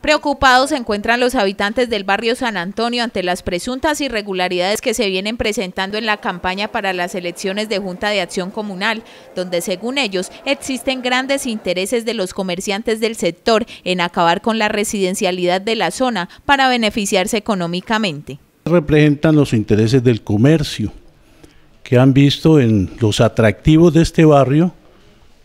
Preocupados se encuentran los habitantes del barrio San Antonio ante las presuntas irregularidades que se vienen presentando en la campaña para las elecciones de Junta de Acción Comunal, donde según ellos existen grandes intereses de los comerciantes del sector en acabar con la residencialidad de la zona para beneficiarse económicamente. Representan los intereses del comercio, que han visto en los atractivos de este barrio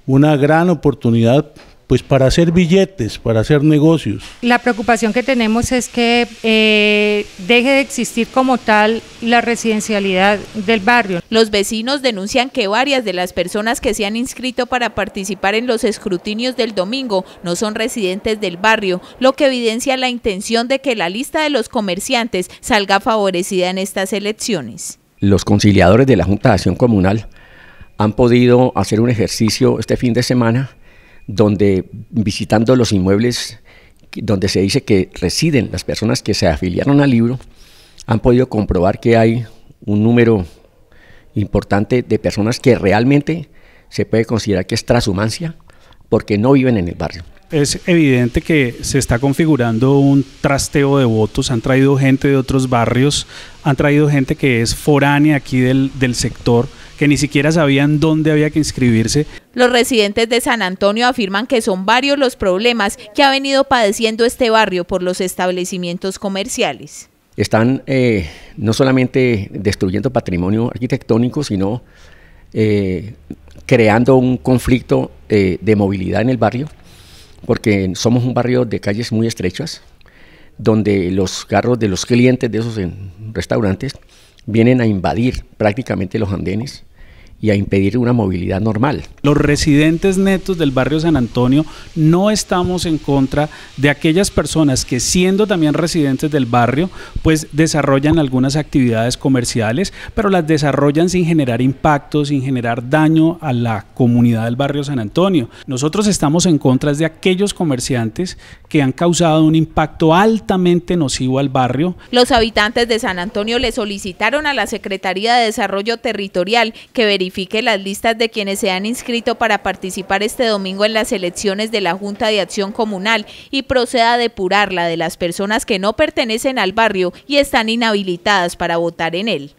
una gran oportunidad pues para hacer billetes, para hacer negocios. La preocupación que tenemos es que eh, deje de existir como tal la residencialidad del barrio. Los vecinos denuncian que varias de las personas que se han inscrito para participar en los escrutinios del domingo no son residentes del barrio, lo que evidencia la intención de que la lista de los comerciantes salga favorecida en estas elecciones. Los conciliadores de la Junta de Acción Comunal han podido hacer un ejercicio este fin de semana donde visitando los inmuebles donde se dice que residen las personas que se afiliaron al libro, han podido comprobar que hay un número importante de personas que realmente se puede considerar que es transhumancia porque no viven en el barrio es evidente que se está configurando un trasteo de votos. Han traído gente de otros barrios, han traído gente que es foránea aquí del, sector que ni siquiera sabían dónde había que inscribirse. Los residentes de San Antonio afirman que son varios los problemas que ha venido padeciendo este barrio por los establecimientos comerciales. Están eh, no solamente destruyendo patrimonio arquitectónico, sino eh, creando un conflicto eh, de movilidad en el barrio porque somos un barrio de calles muy estrechas, donde los carros de los clientes de esos restaurantes vienen a invadir prácticamente los andenes y a impedir una movilidad normal. Los residentes netos del barrio San Antonio no estamos en contra de aquellas personas que siendo también residentes del barrio, pues desarrollan algunas actividades comerciales, pero las desarrollan sin generar impacto, sin generar daño a la comunidad del barrio San Antonio. Nosotros estamos en contra de aquellos comerciantes que han causado un impacto altamente nocivo al barrio. Los habitantes de San Antonio le solicitaron a la Secretaría de Desarrollo Territorial que verifique las listas de quienes se han inscrito para participar este domingo en las elecciones de la Junta de Acción Comunal y proceda a depurar la de las personas que no pertenecen al barrio y están inhabilitadas para votar en él.